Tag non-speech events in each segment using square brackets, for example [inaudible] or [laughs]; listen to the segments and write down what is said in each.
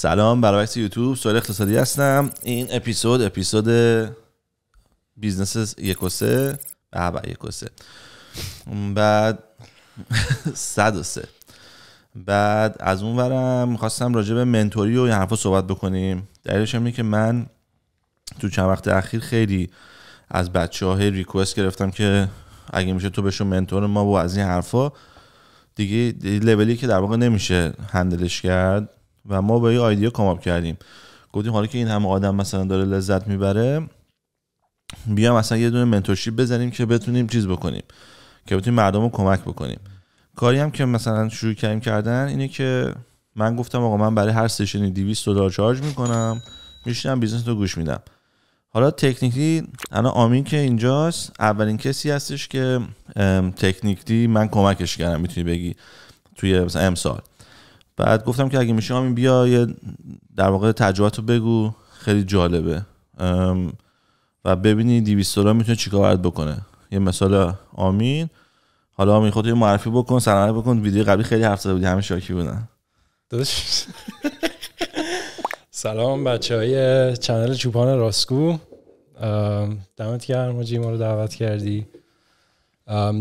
سلام برابکس یوتیوب سوال اقتصادی هستم این اپیزود اپیزود بیزنس یک و سه یک و سه بعد [laughs] صد و سه بعد از اون ورم میخواستم راجع به منتوری و یه حرفا صحبت بکنیم دلیلش اینه که من تو چند وقت اخیر خیلی از بچه های ریکوست گرفتم که اگه میشه تو بشو منتور ما و از این حرفا دیگه لولی که در واقع نمیشه هندلش کرد و ما با یه آیدیا کاماب کردیم گفتیم حالا که این همه آدم مثلا داره لذت میبره بیام مثلا یه دونه منتورشیپ بزنیم که بتونیم چیز بکنیم که بتونیم مردم رو کمک بکنیم کاری هم که مثلا شروع کردیم کردن اینه که من گفتم آقا من برای هر سشنی 200 دلار چارج میکنم میشینم بیزنس رو گوش میدم حالا تکنیکلی الان آمین که اینجاست اولین کسی هستش که تکنیکلی من کمکش کردم میتونی بگی توی مثلا امسال بعد گفتم که اگه میشه همین بیا یه در واقع تجربه تو بگو خیلی جالبه و ببینی دیویست دلار میتونه چیکار بکنه یه مثال آمین حالا آمین یه معرفی بکن سلام بکن ویدیو قبلی خیلی حرف زده بودی همه شاکی بودن سلام بچه های چنل چوپان راسکو دمت گرم ما رو دعوت کردی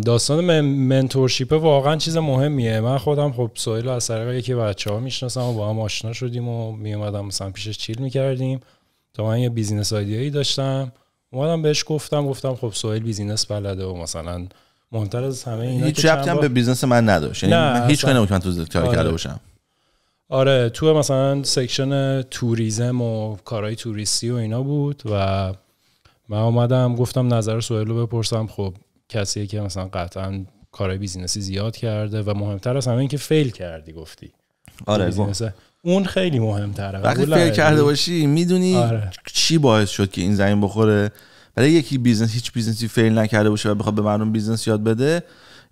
داستان من منتورشیپ واقعا چیز مهمیه من خودم خب سویل از طریق یکی بچه ها میشناسم و با هم آشنا شدیم و میومدم مثلا پیشش چیل میکردیم تا من یه بیزینس آیدیایی داشتم اومدم بهش گفتم گفتم خب سویل بیزینس بلده و مثلا مهمتر از همه اینا هیچ هم به بیزینس من نداشت یعنی من هیچ تو کار آره. کرده باشم آره تو مثلا سکشن توریزم و کارهای توریستی و اینا بود و من اومدم گفتم نظر سوهل رو بپرسم خب کسی که مثلا قطعا کار بیزینسی زیاد کرده و مهمتر از همه اینکه فیل کردی گفتی آره اون خیلی مهمتره وقتی فیل کرده باشی میدونی آره. چی باعث شد که این زمین بخوره برای یکی بیزنس هیچ بیزنسی فیل نکرده باشه و بخواد به مردم بیزنس یاد بده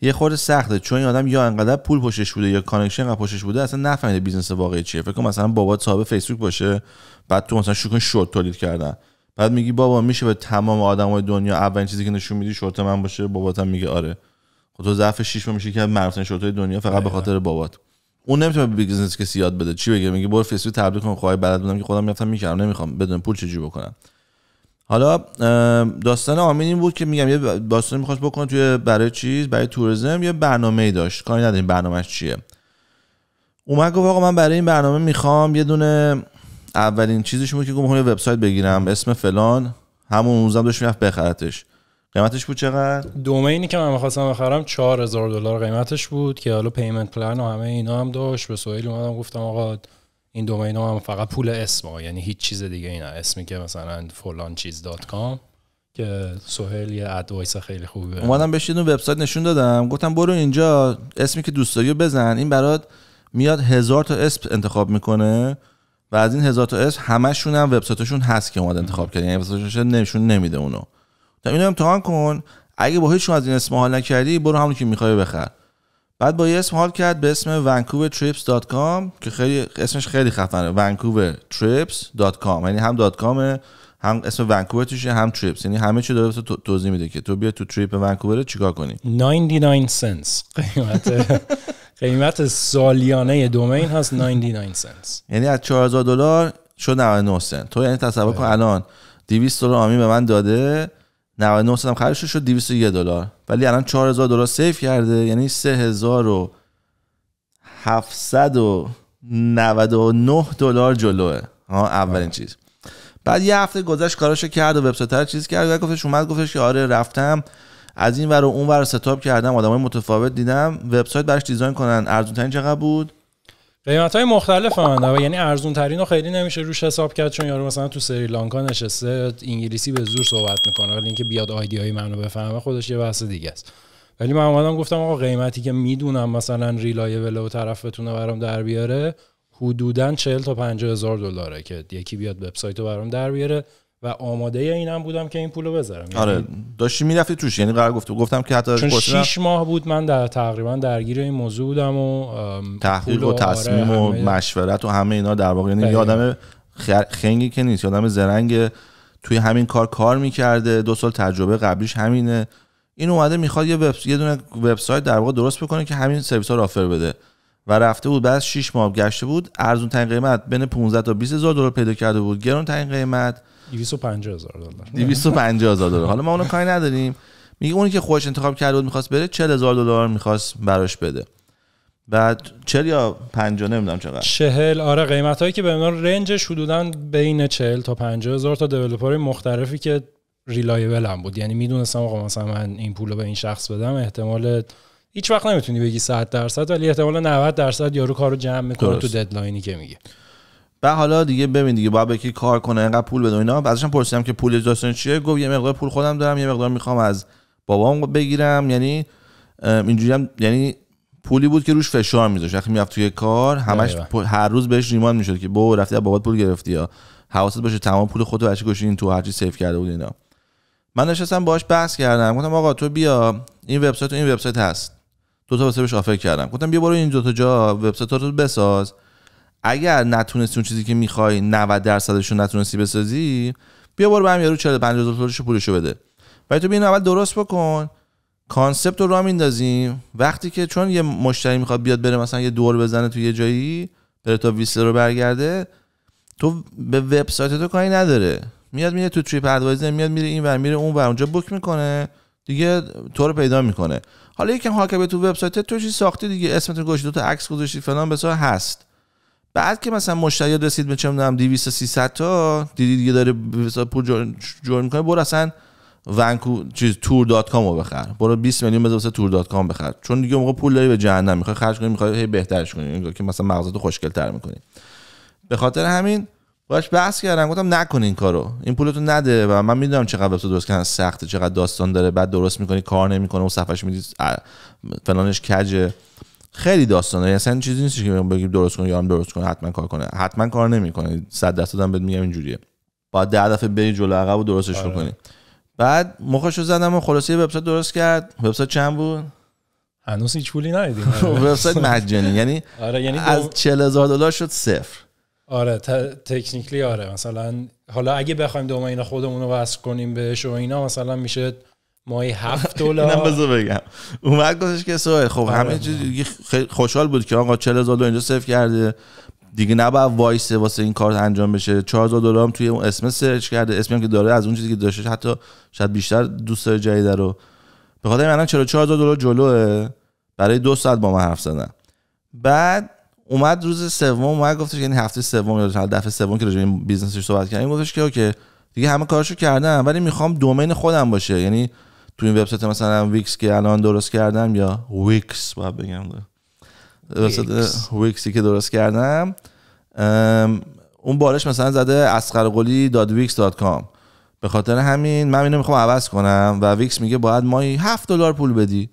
یه خورده سخته چون این آدم یا انقدر پول پشتش بوده یا کانکشن انقدر پشتش بوده اصلا نفهمیده بیزنس واقعی چیه فکر کنم مثلا بابا صاحب فیسبوک باشه بعد تو مثلا شوکن شورت تولید کردن بعد میگی بابا میشه به تمام های دنیا اولین چیزی که نشون میدی شورت من باشه هم میگه آره خب تو ضعف شیش میشه که شورت های دنیا فقط به خاطر بابات اون نمیتونه بیزنس کسی یاد بده چی بگه میگه برو فیسبوک تبلیغ کن خواهی خب، بلد بودم که خودم میرفتم میکردم نمیخوام بدون پول چجوری بکنم حالا داستان آمین این بود که میگم یه داستان میخواست بکنه توی برای چیز برای توریسم یه برنامه ای داشت کاری نداریم برنامهش چیه اومد گفت آقا من برای این برنامه میخوام یه دونه اولین چیزش بود که گفتم وبسایت بگیرم اسم فلان همون روزم داشت میرفت بخرتش قیمتش بود چقدر دومینی که من میخواستم بخرم 4000 دلار قیمتش بود که حالا پیمنت پلن و همه اینا هم داشت به سویل اومدم گفتم آقا این دومین هم فقط پول اسم ها. یعنی هیچ چیز دیگه اینا اسمی که مثلا فلان چیز دات کام که سهیل یه ادوایس خیلی خوبه اومدم بهش یه وبسایت نشون دادم گفتم برو اینجا اسمی که دوست داری بزن این برات میاد هزار تا اسم انتخاب میکنه و از این هزار تا اسم همشون هم وبسایتشون هست که اومد انتخاب کردن یعنی وبسایتشون نشون نمیده اونو تا اینو امتحان کن اگه با هیچ از این اسم حال نکردی برو همون که میخوای بخر بعد با یه اسم حال کرد به اسم vancouvertrips.com که خیلی اسمش خیلی خفنه vancouvertrips.com یعنی هم دات کامه هم اسم ونکوور توشه هم تریپس یعنی همه چی داره تو توضیح میده که تو بیا تو تریپ ونکوور چیکار کنی 99 سنت قیمت [laughs] قیمت سالیانه دومین هست 99 سنت یعنی از 4000 دلار شد 99 سنت تو یعنی تصور کن آره. الان 200 دلار آمین به من داده 99 سنت هم خرجش شد 201 دلار ولی الان 4000 دلار سیف کرده یعنی 3799 دلار جلوه ها اولین آره. چیز بعد یه هفته گذشت کاراشو کرد و وبسایت هر چیز کرد و گفتش اومد گفتش که آره رفتم از این ور و اون ور ستاپ کردم آدمای متفاوت دیدم وبسایت براش دیزاین کنن ارزون چقدر بود قیمت های مختلف هم یعنی ارزون ترین رو خیلی نمیشه روش حساب کرد چون یارو مثلا تو سریلانکا نشسته انگلیسی به زور صحبت میکنه ولی اینکه بیاد آیدی های منو بفهمه خودش یه بحث دیگه است ولی من اومدم گفتم آقا قیمتی که میدونم مثلا ریلایبل و طرف برام در بیاره حدودا 40 تا 50 هزار دلاره که یکی بیاد وبسایت برام در بیاره و آماده اینم بودم که این پولو بذارم یعنی آره داشتی میرفتی توش یعنی قرار گفت گفتم که حتی چون شیش ماه بود من در تقریبا درگیر این موضوع بودم و تحقیق و آره، تصمیم و مشورت و همه اینا در واقع یعنی یادم خر... خنگی که نیست یادم زرنگ توی همین کار کار میکرده دو سال تجربه قبلیش همینه این اومده میخواد یه وب وبسایت در واقع درست بکنه که همین سرویس ها رو بده و رفته بود بعد 6 ماه گشته بود ارزون ترین قیمت بین 15 تا 20 هزار دلار پیدا کرده بود گرون ترین قیمت 250 هزار دلار 250 [laughs] هزار دلار حالا ما اونو کاری نداریم میگه اونی که خودش انتخاب کرده بود میخواست بره 40 هزار دلار میخواست براش بده بعد 40 یا 50 نمیدونم چقدر 40 آره قیمت هایی که به من رنجش حدودا بین 40 تا 50 هزار تا دیولپر مختلفی که ریلایبل هم بود یعنی میدونستم آقا مثلا من این پول رو به این شخص بدم احتمال هیچ وقت نمیتونی بگی 100 درصد ولی احتمالا 90 درصد یارو کارو جمع میکنه تو ددلاینی که میگه و حالا دیگه ببین دیگه باید کی کار کنه اینقدر پول بده اینا ازش پرسیدم که پول داستان چیه گفت یه مقدار پول خودم دارم یه مقدار میخوام از بابام بگیرم یعنی اینجوری هم یعنی پولی بود که روش فشار میذاشت وقتی میرفت توی کار همش هر روز بهش ریمان میشد که بو رفتی بابات پول گرفتی یا حواست باشه تمام پول خودت بچه این تو هرچی سیو کرده بود اینا من نشستم باهاش بحث کردم گفتم آقا تو بیا این وبسایت این وبسایت هست دو تا واسه بهش آفر کردم گفتم بیا برو این دو تا جا وبسایت رو بساز اگر نتونستی اون چیزی که میخوای 90 درصدش رو نتونستی بسازی بیا برو به هم یارو 45 دلارش پولشو بده ولی تو بیا اول درست بکن کانسپت رو را میندازیم وقتی که چون یه مشتری میخواد بیاد بره مثلا یه دور بزنه تو یه جایی بره تا ویسل رو برگرده تو به وبسایت تو کاری نداره میاد میره تو تریپ ادوایزر میاد میره این و میره اون و اونجا بک میکنه دیگه تو رو پیدا میکنه حالا یکم که به تو وبسایت تو چی ساختی دیگه اسمتون گوشی دو تا عکس گذاشتی فلان بسا هست بعد که مثلا مشتری رسید به چه میدونم 200 300 تا دیدی دیگه داره مثلا پول جور میکنه برو اصلا ونکو چیز تور دات کام رو بخر برو 20 میلیون بذار واسه تور دات کام بخر چون دیگه موقع پول داری به جهنم میخوای خرج کنی میخوای بهترش کنی که مثلا مغزتو خوشگل تر میکنی به خاطر همین باش بحث کردم گفتم نکن این کارو این پولتو نده و من میدونم چقدر وبسایت درست کردن سخته چقدر داستان داره بعد درست میکنی کار نمیکنه و صفحش میدی فلانش کجه خیلی داستانه یعنی اصلا چیزی نیست که بگیم درست کن یا هم درست کن حتما کار کنه حتما کار نمیکنه صد درصد هم بهت میگم اینجوریه باید ده دفعه بری جلو عقب و درستش آره. بعد مخشو زدم و خلاصه وبسایت درست کرد وبسایت چند بود هنوز هیچ پولی ندیدیم [laughs] وبسایت مجانی یعنی آره یعنی از 40000 دلار شد صفر آره ت... تکنیکلی آره مثلا حالا اگه بخوایم دومین خودمون رو وصل کنیم بهش و اینا مثلا میشه ماهی هفت [laughs] دلار اینم بگم اومد گفتش که سوال خب آره. همه چیز خوشحال بود که آقا 40000 اینجا صفر کرده دیگه نباید وایس واسه این کار انجام بشه 4000 دلار هم توی اون اسم سرچ کرده اسمی هم که داره از اون چیزی که داشته حتی شاید بیشتر دوست داره جدید رو به خاطر الان 44000 دلار جلوه برای دو با ما حرف زدن بعد اومد روز سوم اومد گفتش یعنی هفته سوم یا دفعه سوم که راجع این بیزنسش صحبت کردیم گفتش که اوکی دیگه همه کارشو کردم ولی میخوام دومین خودم باشه یعنی تو این وبسایت مثلا ویکس که الان درست کردم یا ویکس باید بگم وبسایت ویکسی که درست کردم اون بالش مثلا زده اسقرقلی به خاطر همین من اینو میخوام عوض کنم و ویکس میگه باید مایی 7 دلار پول بدی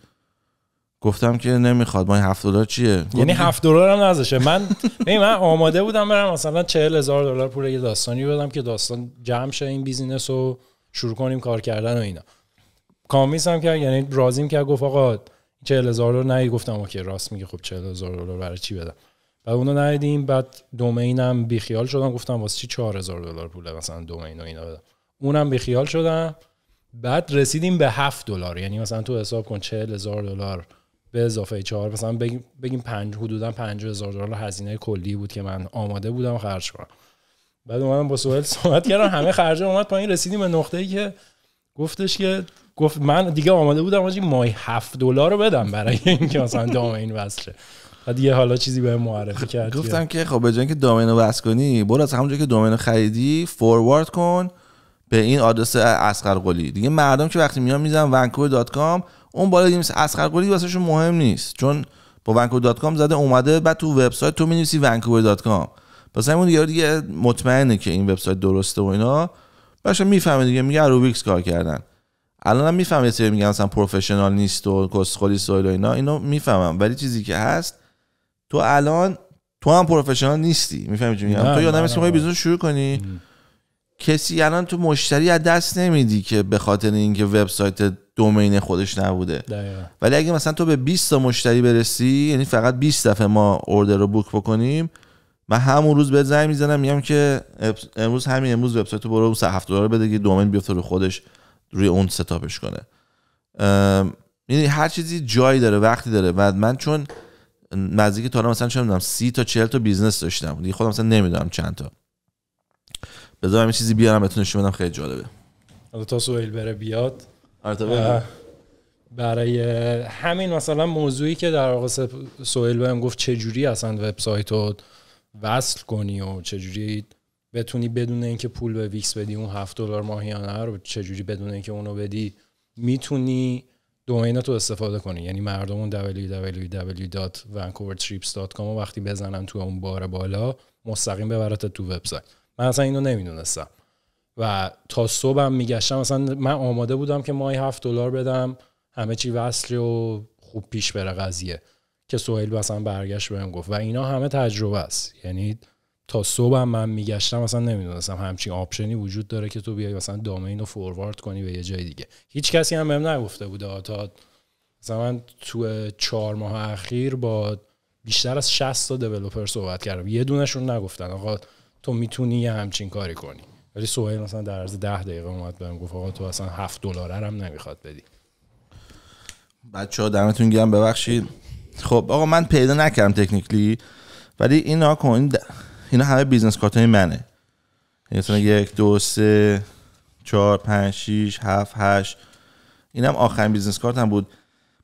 گفتم که نمیخواد ما این 7 دلار چیه یعنی هفت دلار هم نذاشه من من آماده بودم برم مثلا چهل هزار دلار پول یه داستانی بدم که داستان جمع شه این بیزینس رو شروع کنیم کار کردن و اینا کامیس هم کرد یعنی رازیم که گفت آقا چهل هزار دلار نهی گفتم اوکی راست میگه خب چهل هزار دلار برای چی بدم بعد اونو ندیدیم بعد دومینم بیخیال شدم گفتم واسه چی هزار دلار پول مثلا دومین و اینا بدم اونم بیخیال شدم بعد رسیدیم به 7 دلار یعنی مثلا تو حساب کن هزار دلار به اضافه چهار مثلا بگیم, بگیم پنج حدودا پنج هزار دلار هزینه کلی بود که من آماده بودم خرج کنم بعد اومدم با سوهل صحبت کردم همه خرجه اومد پایین رسیدیم به نقطه ای که گفتش که گفت من دیگه آماده بودم آجی مای هفت دلار رو بدم برای اینکه مثلا دامین وصل و بعد یه حالا چیزی به معرفی کرد گفتم که خب به جای اینکه دامین رو وصل کنی برو از همونجا که دامین خریدی فوروارد کن به این آدرس اسقر دیگه مردم که وقتی میان میزن ونکوور دات کام اون بالا دیگه مثل اسخر مهم نیست چون با ونکوور دات کام زده اومده بعد تو وبسایت تو می‌نویسی ونکوور دات کام پس همون یارو دیگه مطمئنه که این وبسایت درسته و اینا باشه میفهمه دیگه میگه روبیکس کار کردن الان هم چه یه میگن مثلا پروفشنال نیست و کسخلی سویل و اینا اینو میفهمم ولی چیزی که هست تو الان تو هم پروفشنال نیستی میفهمی چی میگم تو یادم میاد بیزنس شروع کنی کسی الان تو مشتری از دست نمیدی که به خاطر اینکه وبسایت دومین خودش نبوده دقیقا. ولی اگه مثلا تو به 20 تا مشتری برسی یعنی فقط 20 دفعه ما اوردر رو بوک بکنیم من همون روز به زنگ میزنم میگم که امروز همین امروز وبسایت برو 7 دلار بده که دومین بیفته رو خودش روی اون ستاپش کنه یعنی هر چیزی جایی داره وقتی داره بعد من چون نزدیک تا مثلا چه میدونم 30 تا 40 تا بیزنس داشتم دیگه خودم مثلا نمیدونم چند تا بذارم یه چیزی بیارم بهتون نشون بدم خیلی جالبه حالا تا سویل بره بیاد آره، برای همین مثلا موضوعی که در واقع سویل بهم گفت جوری اصلا وبسایت رو وصل کنی و جوری بتونی بدون اینکه پول به ویکس بدی اون هفت دلار ماهیانه رو جوری بدون اینکه اونو بدی میتونی دومین رو استفاده کنی یعنی مردم اون www.vancouvertrips.com وقتی بزنن تو اون بار بالا مستقیم ببرت تو وبسایت من اصلا اینو نمیدونستم و تا صبحم میگشتم مثلا من آماده بودم که ماهی هفت دلار بدم همه چی وصلی و خوب پیش بره قضیه که سوهیل مثلا برگشت بهم گفت و اینا همه تجربه است یعنی تا صبحم من میگشتم مثلا نمیدونستم همچین آپشنی وجود داره که تو بیای مثلا دامین رو فوروارد کنی به یه جای دیگه هیچ کسی هم بهم نگفته بوده تا مثلا من تو چهار ماه اخیر با بیشتر از 60 تا دیولپر صحبت کردم یه دونشون نگفتن آقا تو میتونی یه همچین کاری کنی ولی سوهیل مثلا در عرض ده دقیقه اومد بهم گفت آقا تو اصلا هفت دلار هم نمیخواد بدی بچه ها دمتون گرم ببخشید خب آقا من پیدا نکردم تکنیکلی ولی اینا کن اینا همه بیزنس کارت های منه یعنی مثلا یک دو سه چهار پنج شیش هفت هشت این هم آخرین بیزنس کارت هم بود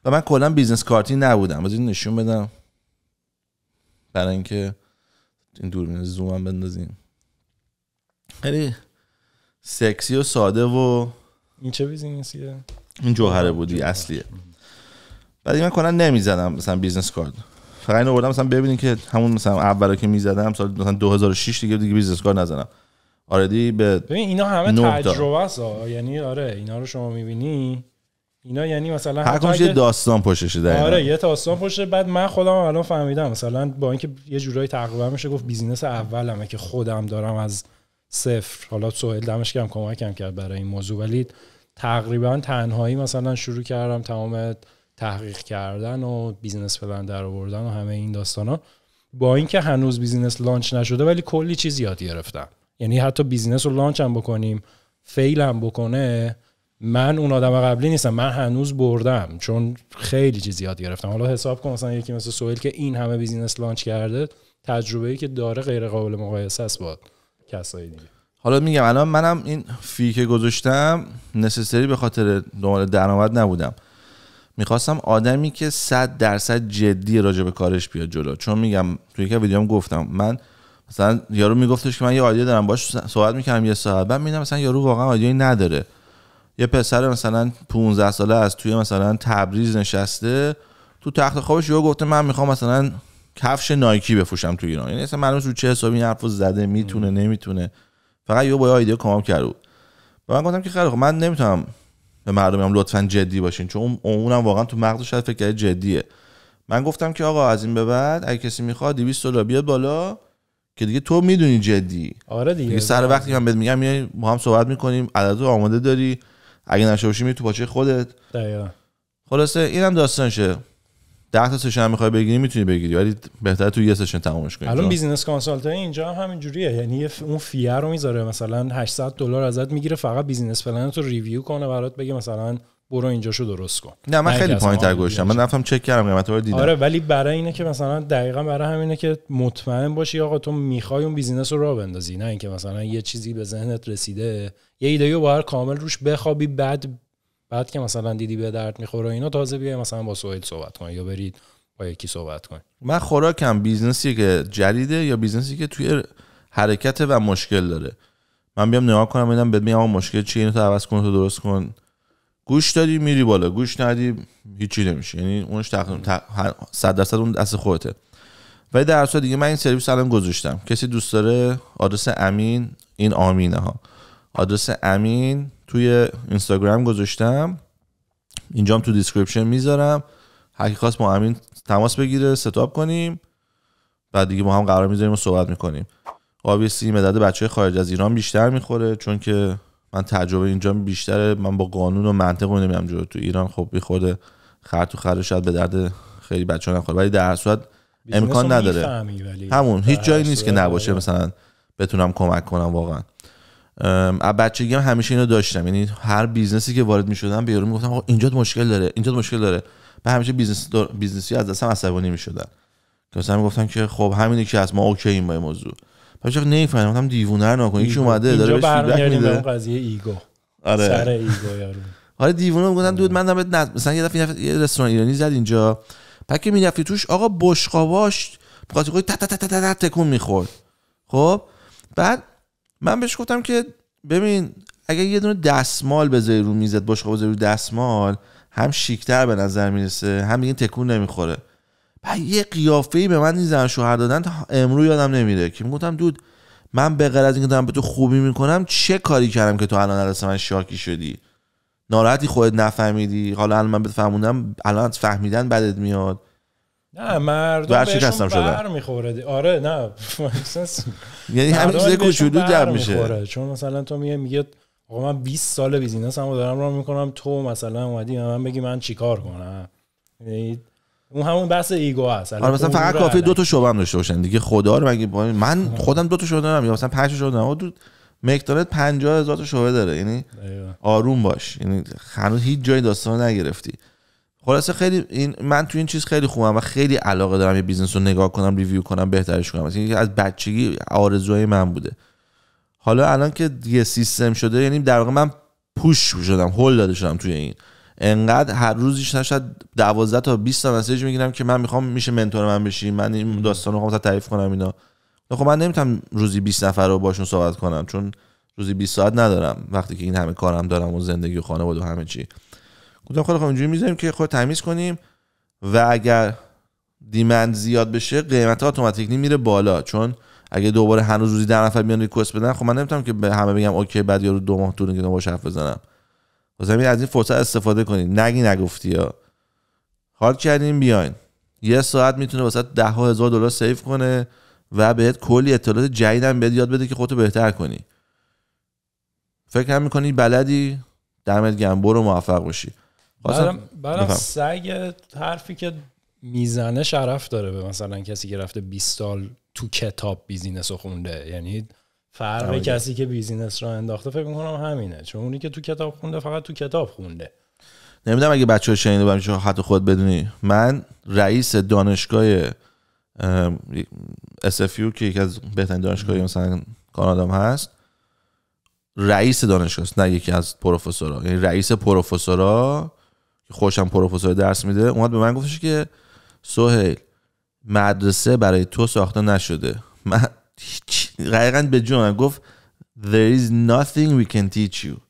و من کلا بیزنس کارتی نبودم از این نشون بدم برای اینکه این دوربین زوم هم بندازیم خیلی سکسی و ساده و این چه بیزینسیه این جوهره بودی اصلیه بعد من کلا نمیزدم مثلا بیزنس کارد فقط اینو بردم مثلا ببینید که همون مثلا اولا که میزدم سال مثلا 2006 دیگه دیگه بیزنس کارد نزنم آردی به ببین اینا همه تجربه است یعنی آره اینا رو شما میبینی اینا یعنی مثلا هر کنش داستان پشتشه شده آره یه داستان پشت بعد من خودم الان فهمیدم مثلا با اینکه یه جورایی تقریبا میشه گفت بیزینس اولمه که خودم دارم از صفر حالا سهیل دمش کم کمکم کرد برای این موضوع ولی تقریبا تنهایی مثلا شروع کردم تمام تحقیق کردن و بیزینس پلن در آوردن و همه این داستانا با اینکه هنوز بیزینس لانچ نشده ولی کلی چیز یاد گرفتم یعنی حتی بیزینس رو لانچ هم بکنیم فیل هم بکنه من اون آدم قبلی نیستم من هنوز بردم چون خیلی چیز یاد گرفتم حالا حساب کن مثلا یکی مثل سویل که این همه بیزینس لانچ کرده تجربه ای که داره غیر قابل مقایسه است با کسایی دیگه حالا میگم الان منم این فی که گذاشتم نسسری به خاطر دنبال درآمد نبودم میخواستم آدمی که 100 درصد جدی راجع به کارش بیاد جلو چون میگم توی یک ویدیوم گفتم من مثلا یارو میگفتش که من یه آیدیا دارم باش صحبت میکردم یه ساعت بعد میبینم مثلا یارو واقعا آیدیایی نداره یه پسر مثلا 15 ساله از توی مثلا تبریز نشسته تو تخت خوابش یهو گفته من میخوام مثلا کفش نایکی بفروشم تو ایران یعنی اصلا معلومه چه حسابی این حرفو زده میتونه نمیتونه فقط یهو با ایده کمام کرد. و من گفتم که خیلی من نمیتونم به مردم هم لطفا جدی باشین چون اونم واقعا تو مغزش شاید فکر جدیه من گفتم که آقا از این به بعد اگه کسی میخواد 200 دلار بیاد بالا که دیگه تو میدونی جدی آره دیگه, دیگه سر آره. وقتی من بهت میگم میای با هم صحبت میکنیم عددو آماده داری اگه نشه باشی تو پاچه خودت دقیقا خلاصه اینم داستانشه ده تا سشن میخوای بگیری میتونی بگیری ولی بهتره تو یه سشن تمامش کنی الان بیزینس کانسالتنت اینجا هم همین جوریه یعنی اون فیه رو میذاره مثلا 800 دلار ازت میگیره فقط بیزینس پلن رو ریویو کنه برات بگه مثلا برو اینجاشو درست کن نه من خیلی پایین تر گوشتم من نفهم چک کردم قیمت رو دیدم آره ولی برای اینه که مثلا دقیقا برای همینه که مطمئن باشی آقا تو میخوای اون بیزینس رو را بندازی نه اینکه مثلا یه چیزی به ذهنت رسیده یه ایده رو کامل روش بخوابی بعد بعد که مثلا دیدی به درد میخوره اینا تازه بیای مثلا با سوهیل صحبت کن یا برید با یکی صحبت کن من خوراکم بیزنسی که جدیده یا بیزنسی که توی حرکت و مشکل داره من بیام نگاه کنم ببینم میام مشکل چیه اینو تو عوض کن تو درست کن گوش دادی میری بالا گوش ندی هیچی نمیشه یعنی اونش تقریبا 100 درصد اون دست خودته ولی در اصل دیگه من این سرویس الان گذاشتم کسی دوست داره آدرس امین این آمینه ها آدرس امین توی اینستاگرام گذاشتم اینجام تو دیسکریپشن میذارم هر کی خواست با امین تماس بگیره ستاپ کنیم بعد دیگه ما هم قرار میذاریم و صحبت میکنیم آبیسی مدد بچه خارج از ایران بیشتر میخوره چون که من تجربه اینجا بیشتره من با قانون و منطق اینو میام جلو تو ایران خب بی خود خر تو خر شاید به درد خیلی بچه نخوره ولی در صورت امکان نداره همون هیچ جایی نیست که نباشه آره. مثلا بتونم کمک کنم واقعا از بچگی هم همیشه اینو داشتم یعنی هر بیزنسی که وارد می‌شدم به یارو میگفتم آقا اینجا مشکل داره اینجا مشکل داره به همیشه بیزنس دار... بیزنسی از دستم عصبانی میشدن که مثلا میگفتن که خب همینه که از ما اوکی این با موضوع بعد چرا نمیفهمم هم دیوونه رو نکن یکی اومده داره بهش فیدبک میده اون قضیه ایگو آره سر ایگو یارو آره دیوونه میگفتن دود من بهت نز... مثلا یه دفعه یه رستوران ایرانی زد اینجا پک که میرفتی توش آقا بشقاباش بخاطر خود تا تا تا تکون میخورد خب بعد من بهش گفتم که ببین اگه یه دونه دستمال بذاری رو میزت بشقاب بذاری رو دستمال هم شیکتر به نظر میرسه هم دیگه تکون نمیخوره یه ای به من این زن شوهر دادن تا امرو یادم نمیره که میگفتم دود من به غیر از اینکه دارم به تو خوبی میکنم چه کاری کردم که تو الان دست من شاکی شدی ناراحتی خودت نفهمیدی حالا الان من بفهمونم الان فهمیدن بدت میاد نه مردم بهشون بر میخوره آره نه [laughs] یعنی همین چیزه کوچولو در میشه چون مثلا تو میگه میگه آقا من 20 سال بیزینس هم دارم راه میکنم تو مثلا اومدی من بگی من چیکار کنم یعنی اون همون بحث ایگو هست آره مثلا فقط کافی دو تا شعبه هم داشته باشن دیگه خدا رو مگه من خودم دو تا شعبه دارم یا مثلا پنج شعبه دارم 50 هزار تا شعبه داره یعنی آروم باش یعنی هنوز هیچ جای داستان نگرفتی خلاصه خیلی این من تو این چیز خیلی خوبم و خیلی علاقه دارم یه بیزنس رو نگاه کنم ریویو کنم بهترش کنم مثلا از بچگی آرزوهای من بوده حالا الان که یه سیستم شده یعنی در واقع من پوش شدم هول داده شدم توی این انقدر هر روزش نشد 12 تا 20 تا مسیج میگیرم که من میخوام میشه منتور من بشی من این داستان رو میخوام تعریف کنم اینا خب من نمیتونم روزی 20 نفر رو باشون صحبت کنم چون روزی 20 ساعت ندارم وقتی که این همه کارم دارم و زندگی و خانه و همه چی گفتم خود خب, خب اینجوری میذاریم که خود تمیز کنیم و اگر دیمند زیاد بشه قیمت اتوماتیکلی میره بالا چون اگه دوباره هنوز روزی در نفر بیان ریکوست بدن خب من نمیتونم که به همه بگم اوکی بعد یارو دو ماه طول که باش حرف بزنم واسه از این فرصت استفاده کنی نگی نگفتی یا حال کردین بیاین یه ساعت میتونه واسه ده هزار دلار سیو کنه و بهت کلی اطلاعات جدیدم بهت یاد بده که خودتو بهتر کنی فکر هم میکنی بلدی دمت گم برو موفق باشی برام سگ حرفی که میزنه شرف داره به مثلا کسی که رفته 20 سال تو کتاب بیزینس خونده یعنی فرق کسی که بیزینس را انداخته فکر میکنم همینه چون اونی که تو کتاب خونده فقط تو کتاب خونده نمیدونم اگه بچه شنیده باشن میشه حتی خود بدونی من رئیس دانشگاه SFU که یکی از بهترین دانشگاهی مثلا کانادام هست رئیس دانشگاه است نه یکی از پروفسورا یعنی رئیس پروفسورا که خوشم پروفسور درس میده اومد به من گفتش که سهیل مدرسه برای تو ساخته نشده من غیرا به جونم گفت there is nothing we can teach you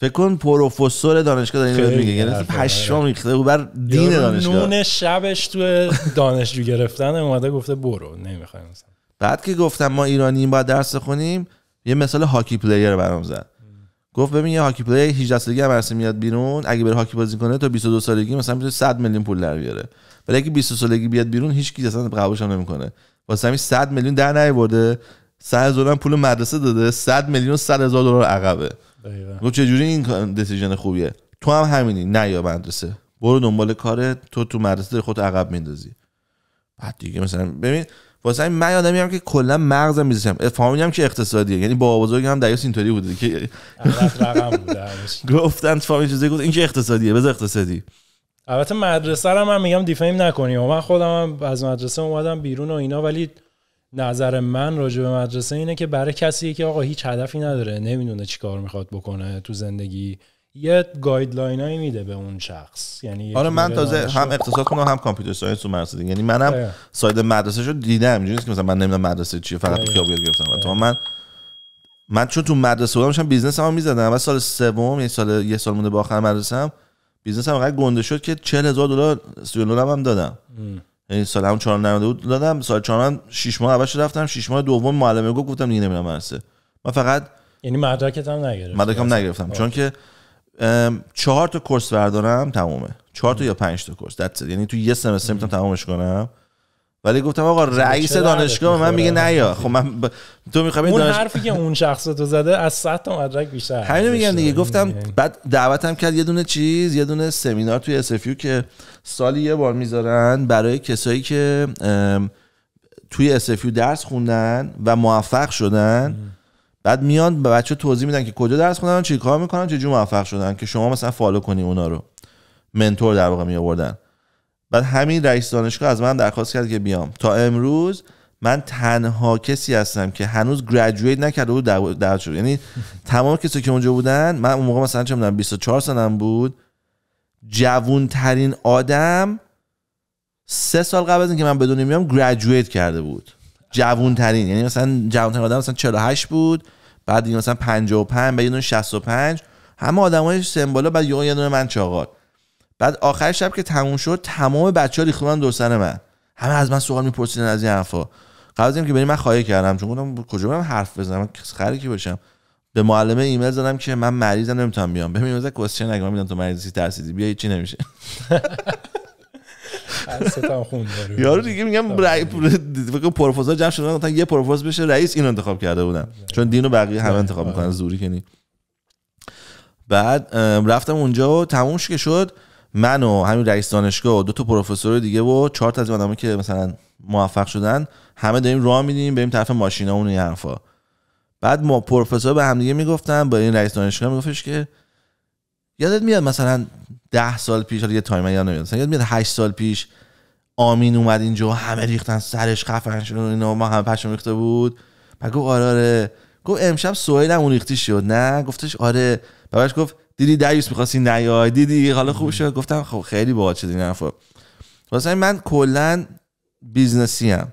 فکر کن پروفسور دانشگاه دارین اینو میگه یعنی پشمام آره. ریخته بر دین دانشگاه نون شبش تو دانشجو گرفتن اومده گفته برو نمیخوایم بعد که گفتم ما ایرانییم باید درس خونیم یه مثال هاکی پلیر برام زد گفت ببین یه هاکی پلیر 18 سالگی هم میاد بیرون اگه بره هاکی بازی کنه تا 22 سالگی مثلا میتونه 100 میلیون پول در بیاره ولی اگه 22 سالگی بیاد بیرون هیچ کی اصلا قبولش نمیکنه واسه همین 100 میلیون در نیورده 100 هزار پول مدرسه داده 100 میلیون 100 هزار دلار عقبه دقیقاً چجوری این دسیژن خوبیه تو هم همینی نه یا مدرسه برو دنبال کار تو تو مدرسه خود عقب میندازی بعد دیگه مثلا ببین واسه می من آدمی هم که کلا مغزم میذاشم فهمیدم که اقتصادیه یعنی با بزرگم هم دیوس اینطوری بوده که رقم بوده گفتن فهمید چیزی گفت این که اقتصادیه بذار اقتصادی البته مدرسه رو من میگم دیفیم نکنیم من خودم از مدرسه اومدم بیرون و اینا ولی نظر من راجع به مدرسه اینه که برای کسی که آقا هیچ هدفی نداره نمیدونه چی کار میخواد بکنه تو زندگی یه هایی میده به اون شخص یعنی آره من تازه هم اقتصاد کنم هم کامپیوتر ساینس تو مدرسه دیگه یعنی منم سایت مدرسه شو دیدم اینجوری که مثلا من نمیدونم مدرسه چیه فقط تو گرفتم تو من من چون تو مدرسه بودم بیزنس هم میزدم و سال سوم یه یعنی سال یه سال مونده آخر مدرسه بیزنس هم انقدر گنده شد که 40000 دلار استودیو لونم هم دادم یعنی سال هم 490 بود دادم سال 4 6 ماه اولش رفتم 6 ماه دوم معلمه گفت گفتم دیگه نمیرم مدرسه من فقط یعنی مدرکت هم نگرفتم مدرکم نگرفتم چون که چهار تا کورس بردارم تمومه چهار تا یا پنج تا کورس دتس یعنی تو یه سمستر میتونم تمومش کنم ولی گفتم آقا خب، رئیس دانشگاه من میگه نیا خب من ب... تو میخوای اون دانش... حرفی که اون شخص تو زده از 100 تا مدرک بیشتر همین میگم دیگه گفتم یعنی- بعد دعوتم کرد یه دونه چیز یه دونه سمینار توی اس که سالی یه بار میذارن برای کسایی که توی اس درس خوندن و موفق شدن بعد میان به بچه توضیح میدن که کجا درس خوندن چی کار میکنن چه موفق شدن که شما مثلا فالو کنی اونا رو منتور در واقع می آوردن بعد همین رئیس دانشگاه از من درخواست کرد که بیام تا امروز من تنها کسی هستم که هنوز گریجویت نکرده بود در شده یعنی تمام کسی که اونجا بودن من اون موقع مثلا چه 24 سالم بود جوون ترین آدم سه سال قبل از اینکه من بدون میام گریجویت کرده بود جوون ترین یعنی مثلا جوون ترین آدم مثلا 48 بود بعد این مثلا 55 بعد یه دونه 65 همه آدمای سمبالا بعد یه دونه من چاقات بعد آخر شب که تموم شد تمام بچه ها ریختن دو سر من همه از من سوال میپرسیدن از این حرفا قبل که بریم من خواهی کردم چون گفتم کجا برم حرف بزنم خری کی باشم به معلمه ایمیل زدم که من مریضم نمیتونم بیام بهم ایمیل کوشن اگه من میدونم تو مریضی ترسیدی بیا چی نمیشه [laughs] یارو دیگه میگم رای پروفسور جمع شدن گفتن یه پروفوز بشه رئیس این انتخاب کرده بودم چون دینو بقیه همه انتخاب میکنن آره. زوری کنی بعد رفتم اونجا و تموم که شد من و همین رئیس دانشگاه و دو تا پروفسور دیگه و چهار تا از آدما که مثلا موفق شدن همه داریم راه میدیم بریم طرف ماشینا اون حرفا بعد ما پروفسور به همدیگه میگفتن با این رئیس دانشگاه میگفتش که یادت میاد مثلا ده سال پیش یه تایم یا نمیاد میاد 8 سال پیش آمین اومد اینجا همه ریختن سرش خفن شد اینا ما هم پشم ریخته بود بعد گفت آره آره گفت امشب سهیل هم اون ریختی شد نه گفتش آره بعدش گفت دیدی دیوس میخواستی نیای دیدی حالا خوب شد گفتم خب خیلی باحال شد این حرفا واسه من کلا بیزنسی هم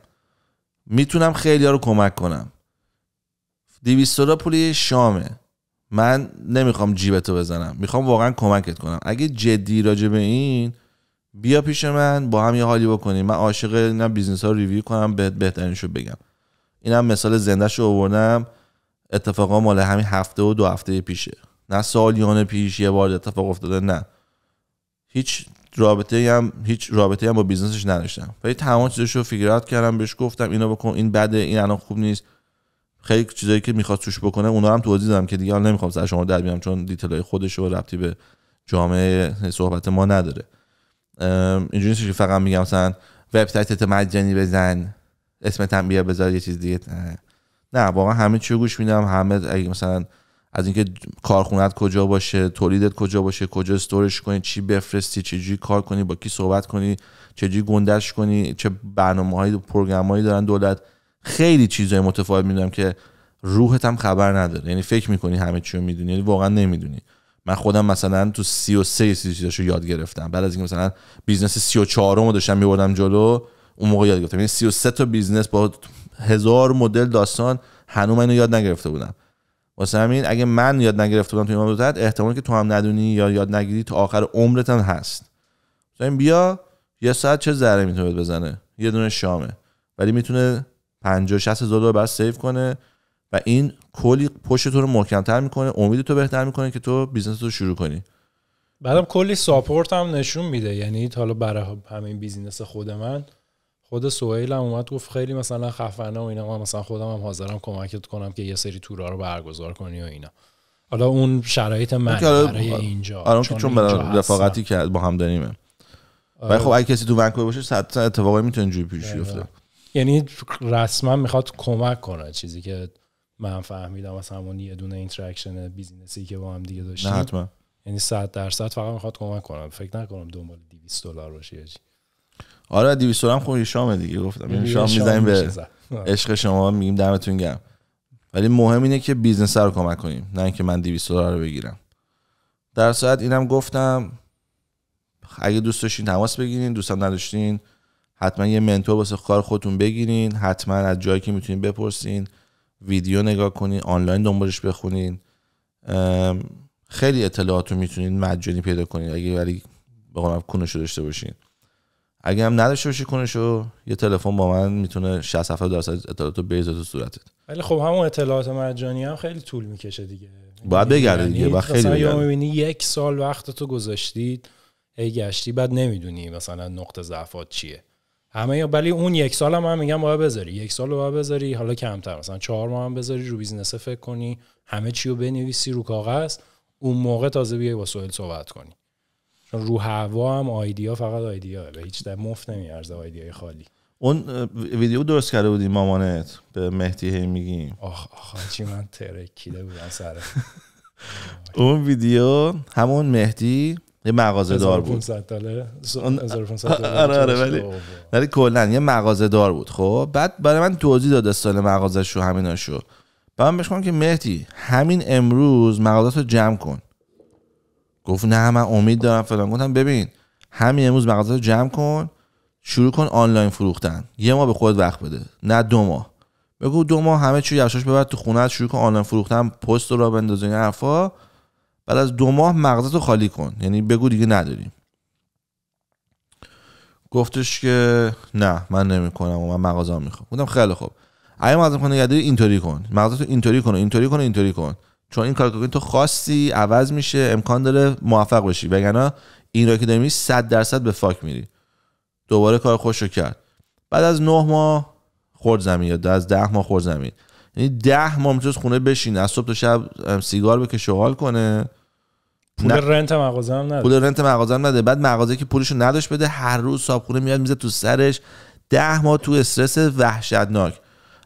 میتونم خیلی ها رو کمک کنم 200 دلار پول شامه من نمیخوام جیبتو بزنم میخوام واقعا کمکت کنم اگه جدی راجع به این بیا پیش من با هم یه حالی بکنیم من عاشق اینا بیزنس ها رو ریویو کنم به بهترینشو بگم اینم مثال زندهشو آوردم اتفاقا مال همین هفته و دو هفته پیشه نه سالیان پیش یه بار اتفاق افتاده نه هیچ رابطه هم هیچ رابطه هم با بیزنسش نداشتم ولی تمام رو فیگرات کردم بهش گفتم اینو بکن این بده این الان خوب نیست خیلی چیزایی که میخواد توش بکنه اونا هم توضیح دادم که دیگه نمیخوام سر شما در بیام چون دیتیلای خودش رو ربطی به جامعه صحبت ما نداره اینجوری نیست که فقط میگم مثلا وبسایتت مجانی بزن اسمت هم بیا بذار یه چیز دیگه نه, واقعا همه چی گوش میدم همه اگه مثلا از اینکه کارخونت کجا باشه تولیدت کجا باشه کجا استورش کنی چی بفرستی چجوری کار کنی با کی صحبت کنی چجوری گندش کنی چه برنامه های و هایی دارن دولت خیلی چیزای متفاوت میدونم که روحت هم خبر نداره یعنی فکر میکنی همه چی رو میدونی یعنی واقعا نمیدونی من خودم مثلا تو 33 چیزاشو سی یاد گرفتم بعد از اینکه مثلا بیزنس 34 رو داشتم میبردم جلو اون موقع یاد گرفتم یعنی 33 تا بیزنس با هزار مدل داستان هنوز یاد نگرفته بودم واسه همین اگه من یاد نگرفته بودم تو بودت احتمال که تو هم ندونی یا یاد نگیری تا آخر عمرت هم هست این بیا یه ساعت چه ذره میتونه بزنه یه دونه شامه ولی میتونه 50 60 هزار دلار بعد سیو کنه و این کلی پشت تو رو محکمتر میکنه امید تو بهتر میکنه که تو بیزنس رو شروع کنی بعدم کلی ساپورت هم نشون میده یعنی حالا برای همین بیزینس خود من خود سوهیل هم اومد گفت خیلی مثلا خفنه و اینا من مثلا خودم هم حاضرم کمکت کنم که یه سری تورا رو برگزار کنی و اینا حالا اون شرایط من برای آره، اینجا آره، چون, چون رفاقتی که با هم داریمه ولی خب آره. اگه کسی تو ونکوور باشه صد اتفاقی میتونه اینجوری پیش بیفته یعنی رسما میخواد کمک کنه چیزی که من فهمیدم از همون یه دونه اینتراکشن بیزینسی که با هم دیگه داشتیم نه یعنی 100 درصد فقط میخواد کمک کنم فکر نکنم دنبال 200 دلار باشه آره 200 هم خوب شام دیگه گفتم این یعنی شام میزنیم به آره. عشق شما میگیم دمتون گرم ولی مهم اینه که بیزنس رو کمک کنیم نه اینکه من 200 دلار رو بگیرم در ساعت اینم گفتم اگه دوست داشتین تماس بگیرین دوستم نداشتین حتما یه منتور واسه کار خودتون بگیرین حتما از جایی که میتونین بپرسین ویدیو نگاه کنین آنلاین دنبالش بخونین خیلی اطلاعاتو میتونین مجانی پیدا کنین اگه ولی به قولم داشته باشین اگه هم نداشته باشی کنشو یه تلفن با من میتونه 60 70 درصد اطلاعاتو بریزه تو صورتت ولی خب همون اطلاعات مجانی هم خیلی طول میکشه دیگه باید یعنی بگرده دیگه و خیلی مثلا میبینی یک سال وقت تو گذاشتید ای گشتی بعد نمیدونی مثلا نقطه ضعفات چیه همه ولی اون یک سال هم من میگم باید بذاری یک سال رو باید بذاری حالا کمتر مثلا چهار ماه هم بذاری رو بیزنس فکر کنی همه چی رو بنویسی رو کاغذ اون موقع تازه با سوهل صحبت کنی رو هوا هم آیدیا فقط آیدیا به هیچ در مفت نمیارزه آیدیا خالی اون ویدیو درست کرده بودی مامانت به مهدی هی میگیم آخ آخ چی من ترکیده بودم سر [laughs] اون ویدیو همون مهدی یه مغازه دار بود 1500 دلار آره آره ولی ولی کلا یه مغازه دار بود خب بعد برای من توضیح داد سال مغازه شو همیناشو بعد من بهش که مهدی همین امروز مغازه رو جمع کن گفت نه من امید دارم فلان گفتم ببین همین امروز مغازه رو جمع کن شروع کن آنلاین فروختن یه ما به خود وقت بده نه دو ماه بگو دو ماه همه چی یواشاش ببر تو خونه شروع کن آنلاین فروختن پست رو بنداز این حرفا بعد از دو ماه رو خالی کن یعنی بگو دیگه نداریم گفتش که نه من نمیکنم و من مغازه میخوام گفتم خیلی خوب اگه مغازه کنه اینطوری کن مغازه تو اینطوری کن اینطوری کن اینطوری کن چون این کار تو خواستی عوض میشه امکان داره موفق بشی وگرنه این را که داری 100 درصد به فاک میری دوباره کار خوش رو کرد بعد از 9 ماه خورد زمین یا از 10 ماه خورد زمین یعنی 10 ماه میتونست خونه بشین از صبح تا شب سیگار بکشه حال کنه پول نه. رنت مغازه هم نده پول رنت مغازه هم نده بعد مغازه که رو نداشت بده هر روز صابخونه میاد میزه تو سرش 10 ماه تو استرس وحشتناک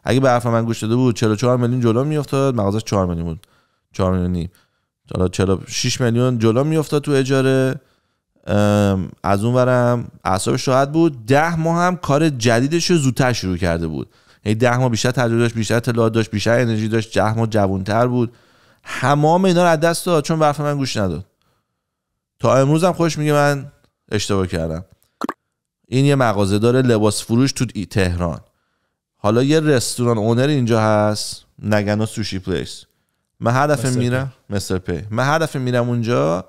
اگه به حرف من گوش داده بود 44 میلیون جلو میافتاد مغازه 4 میلیون بود 4 میلیون نیم حالا 46 میلیون جلو میافتاد تو اجاره از اون ورم اعصابش راحت بود ده ماه هم کار جدیدش رو زودتر شروع کرده بود یعنی ده ماه بیشتر تجربه داشت بیشتر اطلاعات داشت بیشتر انرژی داشت ده ماه جوانتر بود همام اینا رو از دست داد چون برف من گوش نداد تا امروز هم خوش میگه من اشتباه کردم این یه مغازه داره لباس فروش تو تهران حالا یه رستوران اونر اینجا هست نگنا سوشی پلیس من هدف میرم مستر پی من هدف میرم اونجا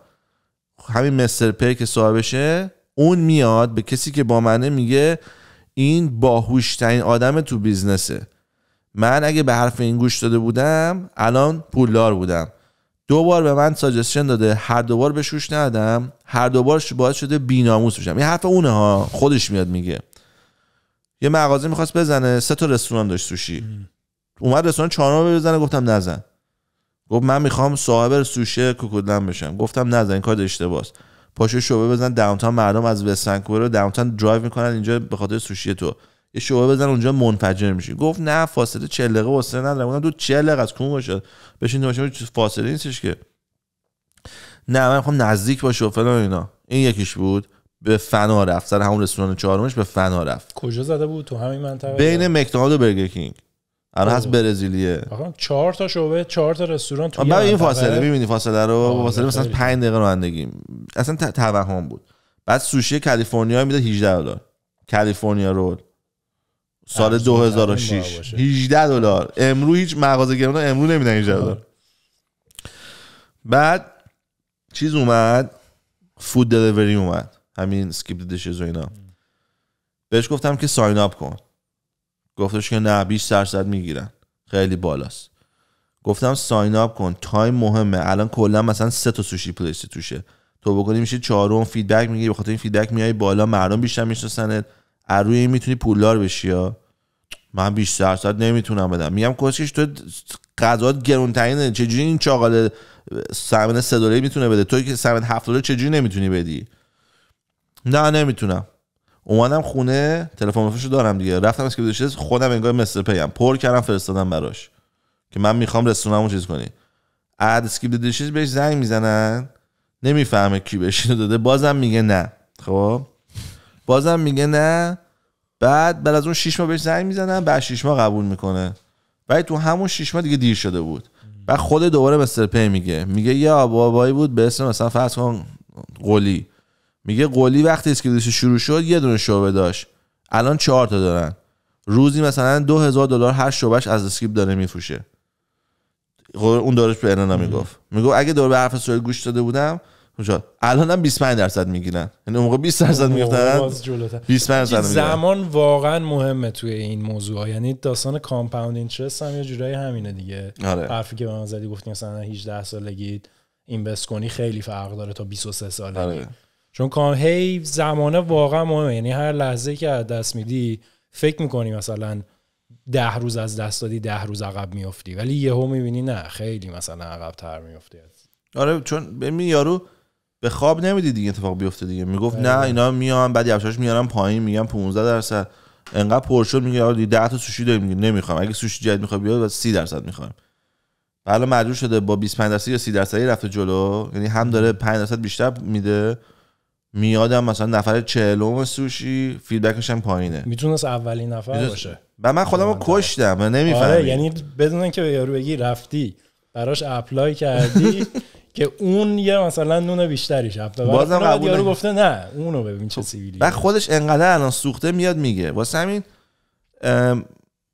همین مستر پی که صاحبشه اون میاد به کسی که با منه میگه این باهوشترین آدم تو بیزنسه من اگه به حرف این گوش داده بودم الان پولدار بودم دو بار به من ساجستشن داده هر دو بار بهش شوش ندادم هر دو بار باعث شده بیناموس بشم این حرف اونها خودش میاد میگه یه مغازه میخواست بزنه سه تا رستوران داشت سوشی اومد رستوران چهارم بزنه گفتم نزن گفت من میخوام صاحب سوشه کوکودلم بشم گفتم نه این کار اشتباهه پاشو شعبه بزن داونتاون مردم از وستنکوور رو داونتاون درایو میکنن اینجا به خاطر سوشی تو یه شعبه بزن اونجا منفجر میشی گفت نه فاصله 40 دقیقه واسه نداره گفتم تو 40 دقیقه از کون بشه بشین باشه فاصله نیستش که نه من میخوام نزدیک باشه و فلان اینا این یکیش بود به فنا رفت سر همون رستوران چهارمش به فنا رفت کجا زده بود تو همین منطقه بین مکدونالد و برگر کینگ الان آره، هست خب. برزیلیه آقا چهار تا شعبه چهار تا رستوران تو این فاصله میبینی فاصله رو فاصله مثلا 5 دقیقه رانندگی اصلا توهم بود بعد سوشی کالیفرنیا میده 18 دلار کالیفرنیا رول سال 2006 18 دلار امرو هیچ مغازه گرون امرو نمیدن 18 دلار بعد چیز اومد فود دلیوری اومد همین سکیپ دیشز و اینا بهش گفتم که ساین اپ کن گفتش که نه 20 درصد میگیرن خیلی بالاست گفتم ساین اپ کن تایم مهمه الان کلا مثلا سه تا سوشی پلیس توشه تو بکنی میشه چهارم فیدبک میگیری بخاطر این فیدبک میای بالا مردم بیشتر میشناسنت از روی این میتونی پولدار بشی ها من 20 درصد نمیتونم بدم میگم کوشش تو غذات گرونترینه چجوری این چاقال سمن 3 دلاری میتونه بده تو که سمن 7 دلار چجوری نمیتونی بدی نه نمیتونم اومدم خونه تلفن رو دارم دیگه رفتم اسکیپ خودم انگار مستر پیم پر کردم فرستادم براش که من میخوام رستورانمو چیز کنی اد اسکیپ دیشیز بهش زنگ میزنن نمیفهمه کی بهش داده بازم میگه نه خب بازم میگه نه بعد بعد از اون شیش ماه بهش زنگ میزنن بعد شیش ماه قبول میکنه ولی تو همون شیش ماه دیگه دیر شده بود بعد خود دوباره مستر پی میگه میگه یه بابایی بود به اسم مثلا فرض کن قلی میگه قلی وقتی اسکیدش شروع شد یه دونه شعبه داشت الان چهار تا دارن روزی مثلا دو هزار دلار هر شعبهش از اسکیپ داره میفروشه خب اون دارش به ارنا میگفت میگه اگه دور به حرف سویل گوش داده بودم الان هم 25 درصد میگیرن یعنی اون موقع 20 درصد میگفتن 25 درصد زمان واقعا مهمه توی این موضوع یعنی داستان کامپاوند اینترست هم یه جورایی همینه دیگه آره. حرفی که به من زدی گفتین مثلا 18 سالگی اینوست کنی خیلی فرق داره تا 23 سالگی آره. چون کام هی زمانه واقعا مهمه یعنی هر لحظه که از دست میدی فکر میکنی مثلا ده روز از دست دادی ده روز عقب میفتی ولی یهو میبینی نه خیلی مثلا عقب تر میفتی آره چون ببین یارو به خواب نمیدی دیگه اتفاق بیفته دیگه میگفت نه بله. اینا میان بعد یواشاش میارم پایین میگم 15 درصد انقدر پر میگه آره 10 تا سوشی داریم میگه نمیخوام اگه سوشی جدید میخوای بیاد 30 درصد میخوام حالا مجبور شده با 25 درصد یا 30 درصدی رفته جلو یعنی هم داره 5 درصد بیشتر میده میادم مثلا نفر چهلوم سوشی فیدبکش هم پایینه میتونست اولین نفر باشه و من خودم رو کشتم من آره، یعنی بدونن که به یارو بگی رفتی براش اپلای کردی [laughs] که اون یه مثلا نون بیشتری شد بازم قبول یارو گفته نه اونو ببین چه خب، سیویلی و خودش انقدر الان سوخته میاد میگه واسه همین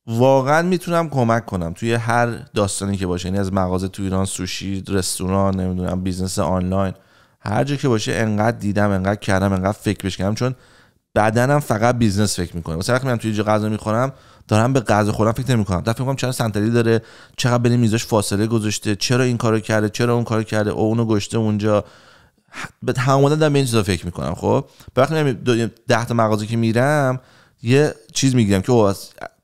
واقعا میتونم کمک کنم توی هر داستانی که باشه یعنی از مغازه تو ایران سوشی رستوران نمیدونم بیزنس آنلاین هر جا که باشه انقدر دیدم انقدر کردم انقدر فکر بهش کردم چون بدنم فقط بیزنس فکر میکنه مثلا وقتی من توی غذا میخورم دارم به غذا خوردن فکر نمیکنم دفعه میکنم چرا سنتری داره چقدر بین میزاش فاصله گذاشته چرا این کارو کرده چرا اون کارو کرده او اونو گشته اونجا به تمام دارم به این چیزا فکر میکنم خب وقتی ده تا مغازه که میرم یه چیز میگیرم که اوه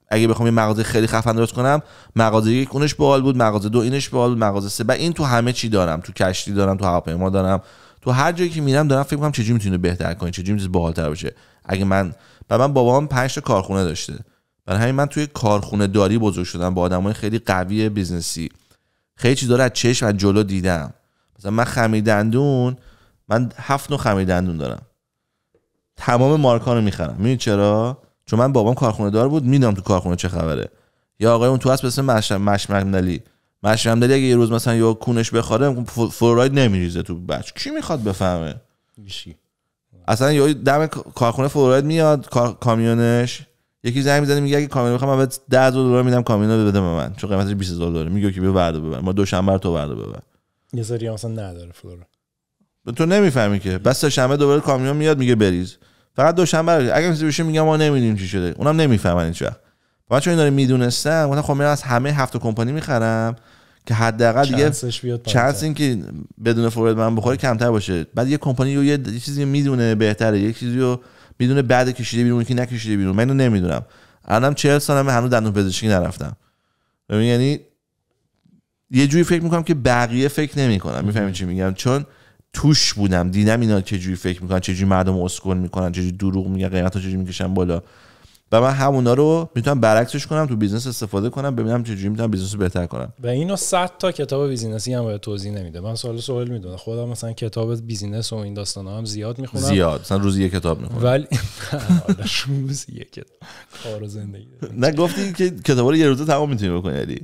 اگه بخوام یه مغازه خیلی خفن درست کنم مغازه یک اونش باحال بود مغازه دو اینش باحال بود مغازه سه و این تو همه چی دارم تو کشتی دارم تو هواپیما دارم تو هر جایی که میرم دارم فکر میکنم چجوری میتونه بهتر کنه چجوری میتونه باحالتر باشه اگه من و من بابام 5 کارخونه داشته برای همین من توی کارخونه داری بزرگ شدم با های خیلی قوی بیزنسی خیلی چیزا داره از چشم از جلو دیدم مثلا من خمیر دندون من هفت نوع خمیر دندون دارم تمام مارکا رو میخرم میدونی چرا چون من بابام کارخونه دار بود میدونم تو کارخونه چه خبره یا آقای اون تو هست مثل مش مشرم دلی اگه یه روز مثلا یا کونش بخوره فلوراید نمیریزه تو بچه کی میخواد بفهمه میشی اصلا یا دم کارخونه فلوراید میاد کامیونش یکی زنگ میزنه میگه اگه کامیون میخوام بعد 10 دلار میدم کامیون بده به من چون قیمتش 20 هزار میگه که بیا بعدو ببر ما دوشنبه تو بعدو ببر یه سری اصلا نداره فلورا تو نمیفهمی که بس شنبه دوباره کامیون میاد میگه بریز فقط دوشنبه اگه چیزی بشه میگم ما نمیدونیم چی شده اونم نمیفهمن این بچا اینا رو میدونستم گفتم خب من از همه هفت کمپانی میخرم که حداقل دیگه چانس این بدون فورد من بخوره کمتر باشه بعد یه کمپانی رو یه چیزی میدونه بهتره یه چیزی رو میدونه بعد کشیده بیرون که نکشیده بیرون منو نمیدونم الانم 40 سالم هنوز دندون پزشکی نرفتم ببین یعنی یه جوری فکر میکنم که بقیه فکر نمیکنم میفهمی چی میگم چون توش بودم دیدم اینا چه جوری فکر میکنن چه جوری مردم اسکل میکنن چه جوری دروغ میگن قیمتا چه جوری میکشن بالا و من همونا رو میتونم برعکسش کنم تو بیزنس استفاده کنم ببینم چجوری میتونم بیزنس بهتر کنم و اینو 100 تا کتاب بیزینسی هم باید توضیح نمیده من سوال سوال میدونم خودم مثلا کتاب بیزینس و این داستان هم زیاد میخونم زیاد مثلا روزی یه کتاب میخونم ولی [laughs] آره، روزی یه کتاب کار زندگی نه گفتی که کتاب رو یه روزه تمام میتونی بکنی یعنی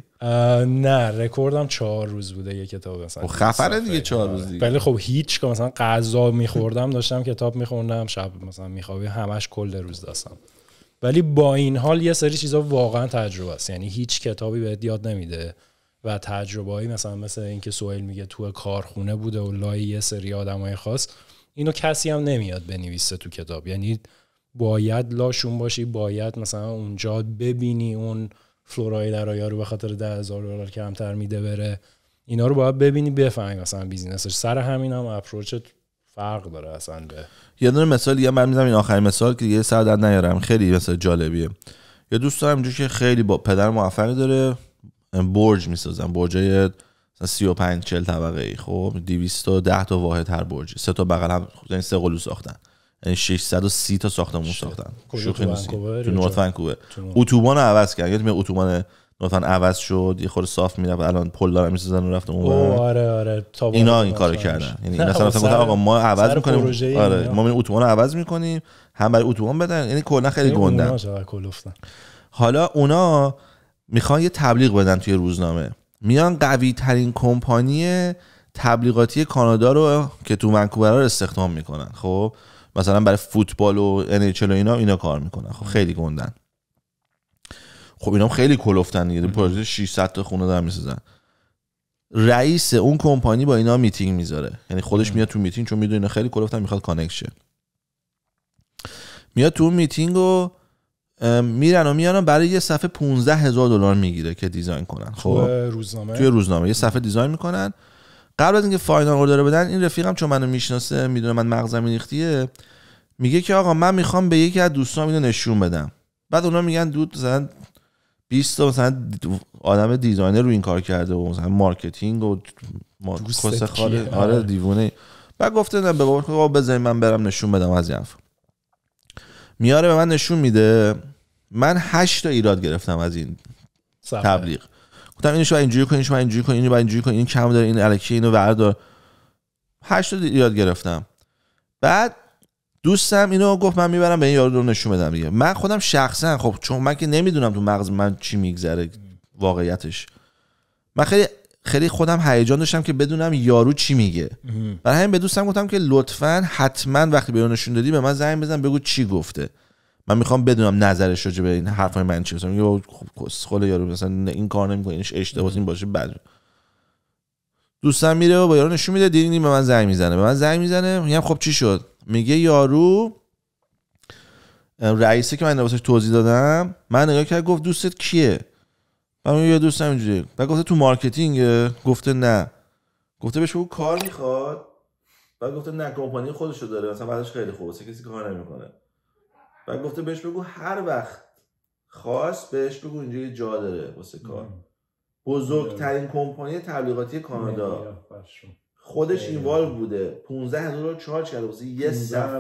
نه رکوردم چهار روز بوده یه کتاب مثلا خب خفره دیگه چهار روز دیگه ولی خب هیچ که مثلا غذا میخوردم داشتم کتاب میخوندم شب مثلا میخوابی همش کل روز داشتم ولی با این حال یه سری چیزا واقعا تجربه است یعنی هیچ کتابی بهت یاد نمیده و تجربه هایی مثلا مثل اینکه سوئیل میگه تو کارخونه بوده و لای یه سری آدمای خاص اینو کسی هم نمیاد بنویسه تو کتاب یعنی باید لاشون باشی باید مثلا اونجا ببینی اون فلورای در رو به خاطر ده هزار دلار کمتر میده بره اینا رو باید ببینی بفهمی مثلا بیزینسش سر همین هم اپروچت فرق داره اصلا به یه دونه مثال دیگه من میذارم این آخرین مثال که دیگه سر در نیارم خیلی مثال جالبیه یه دوست دارم اینجوری که خیلی با پدر موفقی داره برج میسازن برجای 35 40 طبقه ای خب 210 تا واحد هر برج سه تا بغل هم خب، یعنی سه قلو ساختن یعنی 630 تا ساختمون ساختن شوخی نیست تو نورت اتوبان عوض کردن یادم اتوبان نوتان عوض شد یه خورده صاف میرفت الان پل دارم میسازن و رفتم اون آره آره اینا این کارو کردن یعنی مثلا گفتن آقا ما عوض میکنیم آره ما این اتوبان عوض میکنیم هم برای اتوبان بدن یعنی کلا خیلی گندن حالا اونا میخوان یه تبلیغ بدن توی روزنامه میان قوی ترین کمپانی تبلیغاتی کانادا رو که تو ونکوور رو استخدام میکنن خب مثلا برای فوتبال و NHL و اینا اینا کار میکنن خب خیلی گندن خب اینا خیلی کلفتن دیگه پروژه 600 تا خونه دارن میسازن رئیس اون کمپانی با اینا میتینگ میذاره یعنی خودش میاد تو میتینگ چون میدونه خیلی کلفتن میخواد کانکشن. میاد تو اون میتینگ و میرن و میارن برای یه صفحه 15 هزار دلار میگیره که دیزاین کنن خب روزنامه توی روزنامه یه صفحه دیزاین میکنن قبل از اینکه فاینال اوردر بدن این رفیقم چون منو میشناسه میدونه من مغزم ریختیه میگه که آقا من میخوام به یکی از دوستام اینو نشون بدم بعد اونا میگن دود مثلا 20 تا مثلا آدم دیزاینر رو این کار کرده و مثلا مارکتینگ و کسخاله کس خاله آره. آره دیوونه بعد گفته نه به بابا من برم نشون بدم از این میاره به من نشون میده من هشت تا ایراد گرفتم از این تبلیغ گفتم اینو شما اینجوری کن اینو شما اینجوری کن اینو اینجوری کن این کم داره این الکی اینو وردار هشت تا ایراد گرفتم بعد دوستم اینو گفت من میبرم به این یارو نشون بدم دیگه من خودم شخصا خب چون من که نمیدونم تو مغز من چی میگذره واقعیتش من خیلی خیلی خودم هیجان داشتم که بدونم یارو چی میگه برای همین به دوستم گفتم که لطفا حتما وقتی به نشون دادی به من زنگ بزن بگو چی گفته من میخوام بدونم نظرش راجع به این حرفای من چی یه میگه خب خود یارو مثلا این کار نمیکنه اینش این باشه بعد. دوستم میره و با یارو نشون میده دیدین به من زنگ میزنه به من زنگ میزنه میگم خب چی شد میگه یارو رئیسی که من واسش توضیح دادم من نگاه کرد گفت دوستت کیه من یه دوستم اینجوری بعد گفته تو مارکتینگ گفته نه گفته بهش بگو کار میخواد بعد گفته نه کمپانی خودشو داره مثلا بعدش خیلی خوبه کسی کار نمیکنه بعد گفته بهش بگو هر وقت خواست بهش بگو اینجوری جا داره واسه کار بزرگترین کمپانی تبلیغاتی کانادا خودش وال بوده 15 هزار رو چارج کرده واسه یه صفحه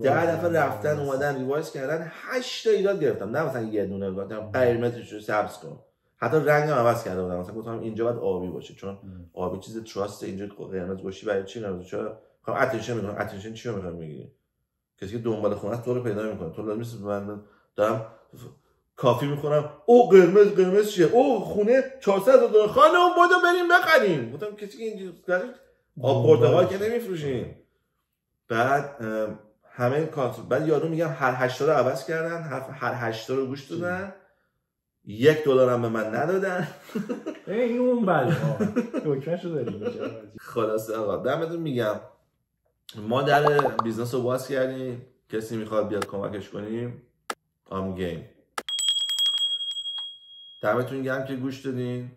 ده دفعه رفتن اومدن ریوایز کردن 8 تا ایراد گرفتم نه مثلا یه دونه گفتم قیرمتش رو سبز کن حتی رنگم عوض کرده بودم مثلا گفتم اینجا باید آبی باشه چون آبی چیز تراست اینجا قرمز گوشی برای چی نمیشه چرا میخوام اتنشن میدونم اتنشن چی رو میخوام میگیری کسی که دنبال خونه تو رو پیدا میکنه تو لازم نیست من دارم کافی میخورم او قرمز قرمز چیه او خونه 400 دلار خانم بودو بریم بخریم گفتم کسی که اینجا آب پرتقال که نمیفروشیم بعد همه کانتر بعد یارو میگم هر 80 رو عوض کردن هر 80 رو گوش دادن یک دلار هم به من ندادن [laughs] این اون بله خلاص آقا دمتون میگم ما در بیزنس رو باز کردیم کسی میخواد بیاد کمکش کنیم آم گیم دمتون گرم که گوش دادین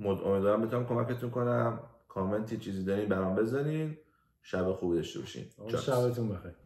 امیدوارم بتونم کمکتون کنم کامنتی چیزی دارین برام بزنین شب خوبی داشته باشین شبتون بخیر